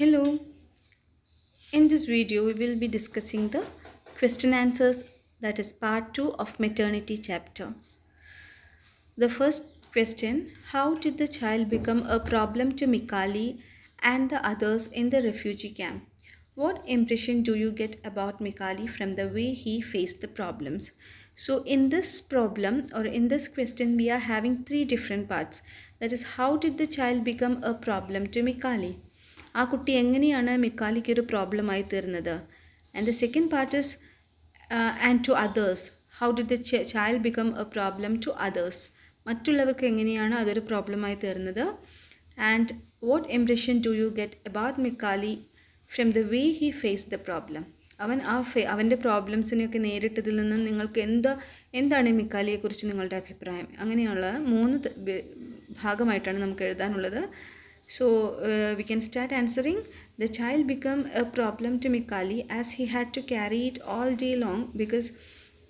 Hello. In this video, we will be discussing the question answers that is part 2 of maternity chapter. The first question, how did the child become a problem to Mikali and the others in the refugee camp? What impression do you get about Mikali from the way he faced the problems? So in this problem or in this question, we are having three different parts. That is, how did the child become a problem to Mikali? ആ കുട്ടി എങ്ങനെയാണ് മിക്കാലിക്ക് ഒരു പ്രോബ്ലമായി തീർന്നത് and the second part is and to others how did the child become a problem to others മറ്റുള്ളവർക്ക് എങ്ങനെയാണ് അതൊരു പ്രോബ്ലമായി തീർന്നത് and what impression do you get about Mikali from the way he face the problem അവൻ ആ ഫേ അവൻ്റെ പ്രോബ്ലംസിനെയൊക്കെ നേരിട്ടതിൽ നിന്ന് നിങ്ങൾക്ക് എന്ത് എന്താണ് മിക്കാലിയെക്കുറിച്ച് നിങ്ങളുടെ അഭിപ്രായം അങ്ങനെയുള്ള മൂന്ന് ഭാഗമായിട്ടാണ് നമുക്ക് എഴുതാനുള്ളത് So uh, we can start answering. The child become a problem to Mikali as he had to carry it all day long because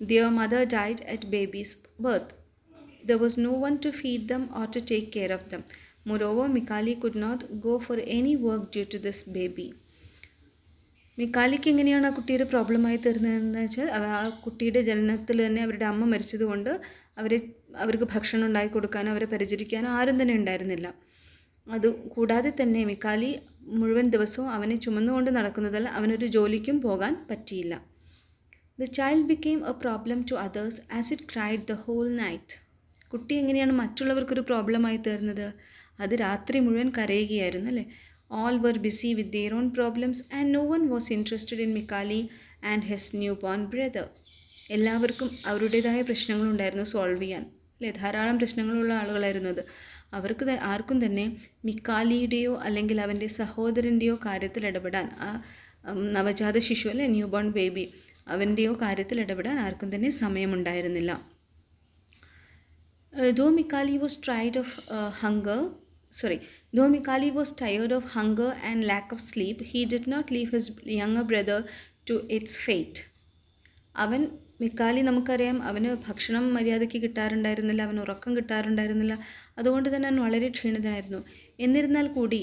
their mother died at baby's birth. There was no one to feed them or to take care of them. Moreover, Mikali could not go for any work due to this baby. മിക്കാലിക്ക് എങ്ങനെയാണ് ആ കുട്ടിയുടെ പ്രോബ്ലമായി തീർന്നതെന്ന് വെച്ചാൽ ആ കുട്ടിയുടെ ജനനത്തിൽ തന്നെ അവരുടെ അമ്മ മരിച്ചതുകൊണ്ട് അവരെ അവർക്ക് ഭക്ഷണം ഉണ്ടാക്കി കൊടുക്കാനോ അവരെ പരിചരിക്കാനോ ആരും തന്നെ ഉണ്ടായിരുന്നില്ല അത് കൂടാതെ തന്നെ മിക്കാലി മുഴുവൻ ദിവസവും അവനെ ചുമന്നുകൊണ്ട് നടക്കുന്നതല്ല അവനൊരു ജോലിക്കും പോകാൻ പറ്റിയില്ല the child became a problem to others as it cried the whole night കുട്ടി എങ്ങനെയാണ് മറ്റുള്ളവർക്കൊരു പ്രോബ്ലമായി തീർന്നത് അത് രാത്രി മുഴുവൻ കരയുകയായിരുന്നു അല്ലേ all were busy with their own problems and no one was interested in Mikali and his new born brother എല്ലാവർക്കും അവരുടേതായ പ്രശ്നങ്ങളുണ്ടായിരുന്നു സോൾവ് ചെയ്യാൻ അല്ലേ ധാരാളം പ്രശ്നങ്ങളുള്ള ആളുകളായിരുന്നു അത് അവർക്ക് ആർക്കും തന്നെ മിക്കാലിയുടെയോ അല്ലെങ്കിൽ അവൻ്റെ സഹോദരൻ്റെയോ കാര്യത്തിൽ ഇടപെടാൻ ആ നവജാത ശിശു അല്ലെ ന്യൂ ബോൺ ബേബി അവൻ്റെയോ കാര്യത്തിൽ ഇടപെടാൻ ആർക്കും തന്നെ സമയമുണ്ടായിരുന്നില്ല though Mikali was tried of hunger sorry though Mikali was tired of hunger and lack of sleep he did not leave his younger brother to its fate അവൻ മിക്കാലി നമുക്കറിയാം അവന് ഭക്ഷണം മര്യാദയ്ക്ക് കിട്ടാറുണ്ടായിരുന്നില്ല അവന് ഉറക്കം കിട്ടാറുണ്ടായിരുന്നില്ല അതുകൊണ്ട് തന്നെ അവൻ വളരെ ക്ഷീണിതനായിരുന്നു എന്നിരുന്നാൽ കൂടി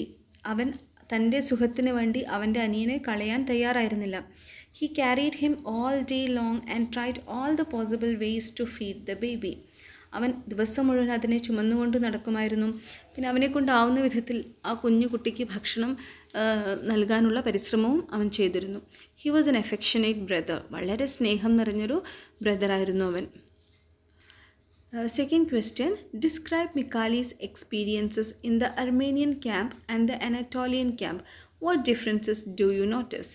അവൻ തൻ്റെ സുഖത്തിന് വേണ്ടി അവൻ്റെ അനിയനെ കളയാൻ തയ്യാറായിരുന്നില്ല he carried him all day long and tried all the possible ways to feed the baby അവൻ ദിവസം മുഴുവൻ അതിനെ ചുമന്നുകൊണ്ട് നടക്കുമായിരുന്നു പിന്നെ അവനെ കൊണ്ടാവുന്ന വിധത്തിൽ ആ കുഞ്ഞു കുട്ടിക്ക് ഭക്ഷണം നൽകാനുള്ള പരിശ്രമവും അവൻ ചെയ്തിരുന്നു he was an affectionate brother വളരെ സ്നേഹം നിറഞ്ഞൊരു ബ്രദറായിരുന്നു അവൻ second question describe Mikali's experiences in the Armenian camp and the Anatolian camp what differences do you notice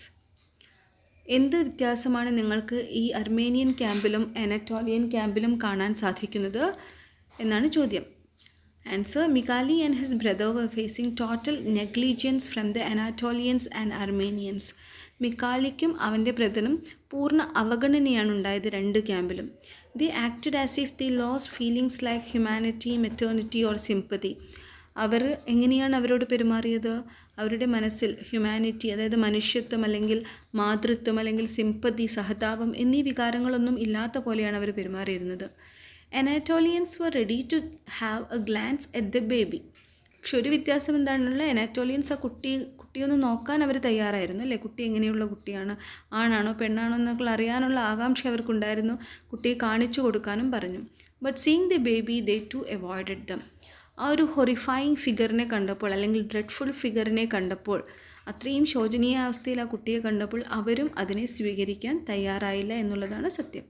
എന്ത് വ്യത്യാസമാണ് നിങ്ങൾക്ക് ഈ അർമേനിയൻ ക്യാമ്പിലും അനറ്റോലിയൻ ക്യാമ്പിലും കാണാൻ സാധിക്കുന്നത് എന്നാണ് ചോദ്യം answer Mikali and his brother were facing total negligence from the Anatolians and Armenians മിക്കാലിക്കും അവൻ്റെ ബ്രദറും പൂർണ്ണ അവഗണനയാണ് ഉണ്ടായത് രണ്ട് ക്യാമ്പിലും they acted as if they lose feelings like humanity maternity or sympathy അവർ എങ്ങനെയാണ് അവരോട് പെരുമാറിയത് അവരുടെ മനസ്സിൽ ഹ്യൂമാനിറ്റി അതായത് മനുഷ്യത്വം അല്ലെങ്കിൽ മാതൃത്വം അല്ലെങ്കിൽ സിമ്പതി സഹതാപം എന്നീ വികാരങ്ങളൊന്നും ഇല്ലാത്ത പോലെയാണ് അവർ പെരുമാറിയിരുന്നത് Anatolians were ready to have a glance at the baby പക്ഷെ ഒരു വ്യത്യാസം എന്താണെന്നുള്ള അനാറ്റോലിയൻസ് ആ കുട്ടി കുട്ടിയൊന്ന് നോക്കാൻ അവർ തയ്യാറായിരുന്നു അല്ലേ കുട്ടി എങ്ങനെയുള്ള കുട്ടിയാണ് ആണാണോ പെണ്ണാണോ എന്നൊക്കെ അറിയാനുള്ള ആകാംക്ഷ അവർക്കുണ്ടായിരുന്നു കുട്ടിയെ കാണിച്ചു കൊടുക്കാനും പറഞ്ഞു but seeing the baby they to avoid them ആ ഒരു ഹൊറിഫൈങ് ഫിഗറിനെ കണ്ടപ്പോൾ അല്ലെങ്കിൽ ഡ്രെഡ്ഫുൾ ഫിഗറിനെ കണ്ടപ്പോൾ അത്രയും ശോചനീയ അവസ്ഥയിൽ ആ കുട്ടിയെ കണ്ടപ്പോൾ അവരും അതിനെ സ്വീകരിക്കാൻ തയ്യാറായില്ല എന്നുള്ളതാണ് സത്യം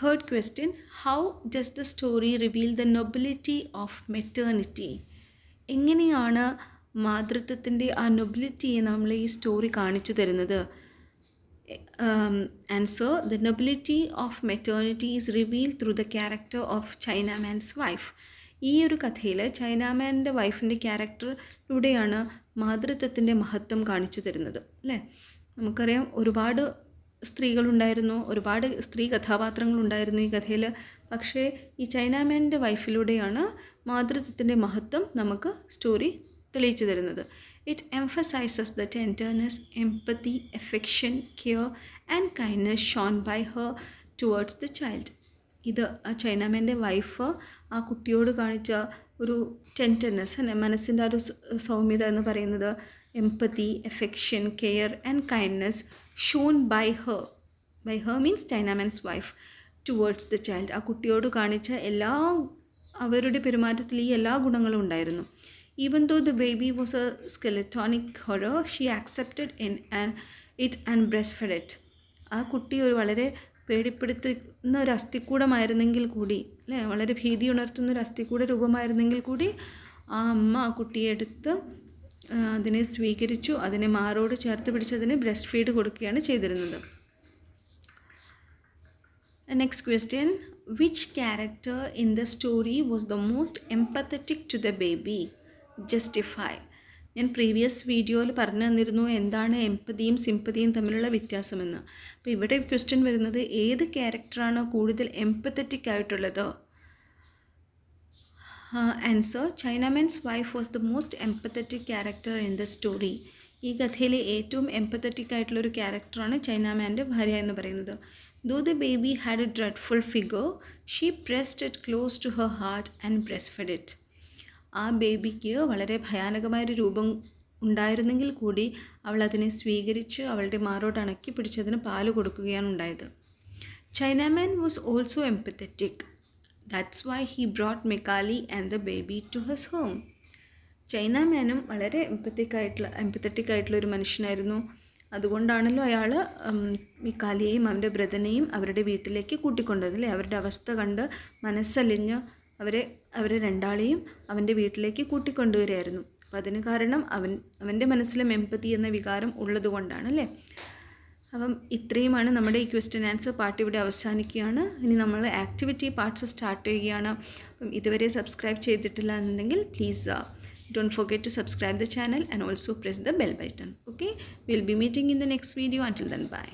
third question how does the story reveal the nobility of maternity എങ്ങനെയാണ് മാതൃത്വത്തിൻ്റെ ആ നൊബിലിറ്റിയെ നമ്മൾ ഈ സ്റ്റോറി കാണിച്ചു തരുന്നത് answer the nobility of maternity is reveal through the character of Chinaman's wife ഈ ഒരു കഥയിൽ ചൈനാമാൻ്റെ വൈഫിൻ്റെ ക്യാരക്ടറിലൂടെയാണ് മാതൃത്വത്തിൻ്റെ മഹത്വം കാണിച്ചു തരുന്നത് അല്ലേ നമുക്കറിയാം ഒരുപാട് സ്ത്രീകളുണ്ടായിരുന്നു ഒരുപാട് സ്ത്രീ കഥാപാത്രങ്ങളുണ്ടായിരുന്നു ഈ കഥയിൽ പക്ഷേ ഈ ചൈനാമാൻ്റെ വൈഫിലൂടെയാണ് മാതൃത്വത്തിൻ്റെ മഹത്വം നമുക്ക് സ്റ്റോറി തെളിയിച്ചു തരുന്നത് it emphasises the tenderness empathy affection care and kindness shown by her towards the child ഇത് ആ ചൈനാമേൻ്റെ വൈഫ് ആ കുട്ടിയോട് കാണിച്ച ഒരു ടെൻറ്റർനെസ് അല്ലെ മനസ്സിൻ്റെ ഒരു സൗമ്യത എന്ന് പറയുന്നത് empathy affection care and kindness shown by her by her means Chinaman's wife towards the child ആ കുട്ടിയോട് കാണിച്ച എല്ലാ അവരുടെ പെരുമാറ്റത്തിൽ ഈ എല്ലാ ഗുണങ്ങളും ഉണ്ടായിരുന്നു even though the baby was a skeletonic horror she accepted in and it and breast fed it ആ കുട്ടി ഒരു വളരെ പേടിപ്പെടുത്തുന്ന ഒരു അസ്ഥിക്കൂടമായിരുന്നെങ്കിൽ കൂടി അല്ലേ വളരെ ഭീതി ഉണർത്തുന്ന ഒരു അസ്ഥിക്കൂട രൂപമായിരുന്നെങ്കിൽ കൂടി ആ അമ്മ ആ കുട്ടിയെ എടുത്ത് അതിനെ സ്വീകരിച്ചു അതിനെ മാറോട് ചേർത്ത് പിടിച്ചതിന് ബ്രസ്റ്റ് ഫീഡ് കൊടുക്കുകയാണ് ചെയ്തിരുന്നത് next question which character in the story was the most empathetic to the baby justify ഞാൻ പ്രീവിയസ് വീഡിയോയിൽ പറഞ്ഞു തന്നിരുന്നു എന്താണ് എംപതിയും സിമ്പതിയും തമ്മിലുള്ള വ്യത്യാസമെന്ന് അപ്പോൾ ഇവിടെ ക്വസ്റ്റ്യൻ വരുന്നത് ഏത് ക്യാരക്ടറാണോ കൂടുതൽ എംപത്തറ്റിക് ആയിട്ടുള്ളത് answer Chinaman's wife was the most empathetic character in the story ഈ കഥയിലെ ഏറ്റവും എംപത്തറ്റിക് ആയിട്ടുള്ളൊരു ക്യാരക്ടറാണ് മാൻ്റെ ഭാര്യ എന്ന് പറയുന്നത് though the baby had a dreadful figure she pressed it close to her heart and breast it ആ ബേബിക്ക് വളരെ ഭയാനകമായ ഒരു രൂപം ഉണ്ടായിരുന്നെങ്കിൽ കൂടി അവൾ അതിനെ സ്വീകരിച്ച് അവളുടെ മാറോട്ട് അണക്കി പിടിച്ചതിന് പാല് കൊടുക്കുകയാണ് ഉണ്ടായത് Chinaman was also empathetic that's why he brought Mekali and the baby to his home ചൈനാമാനും വളരെ എംപത്തിക് ആയിട്ടുള്ള എംപത്തറ്റിക് ആയിട്ടുള്ള ഒരു മനുഷ്യനായിരുന്നു അതുകൊണ്ടാണല്ലോ അയാൾ മിക്കാലിയെയും അവൻ്റെ ബ്രദനെയും അവരുടെ വീട്ടിലേക്ക് കൂട്ടിക്കൊണ്ടത് അല്ലേ അവരുടെ അവസ്ഥ കണ്ട് മനസ്സലിഞ്ഞ് അവരെ അവർ രണ്ടാളെയും അവൻ്റെ വീട്ടിലേക്ക് കൂട്ടിക്കൊണ്ടുവരികയായിരുന്നു അപ്പം അതിന് കാരണം അവൻ അവൻ്റെ മനസ്സിലും എമ്പത്തി എന്ന വികാരം ഉള്ളതുകൊണ്ടാണ് അല്ലേ അപ്പം ഇത്രയുമാണ് നമ്മുടെ ഈ ക്വസ്റ്റ്യൻ ആൻസർ പാർട്ട് ഇവിടെ അവസാനിക്കുകയാണ് ഇനി നമ്മൾ ആക്ടിവിറ്റി പാർട്സ് സ്റ്റാർട്ട് ചെയ്യുകയാണ് അപ്പം ഇതുവരെ സബ്സ്ക്രൈബ് ചെയ്തിട്ടില്ല എന്നുണ്ടെങ്കിൽ please don't forget to subscribe the channel and also press the bell button okay will be meeting in the next video until then by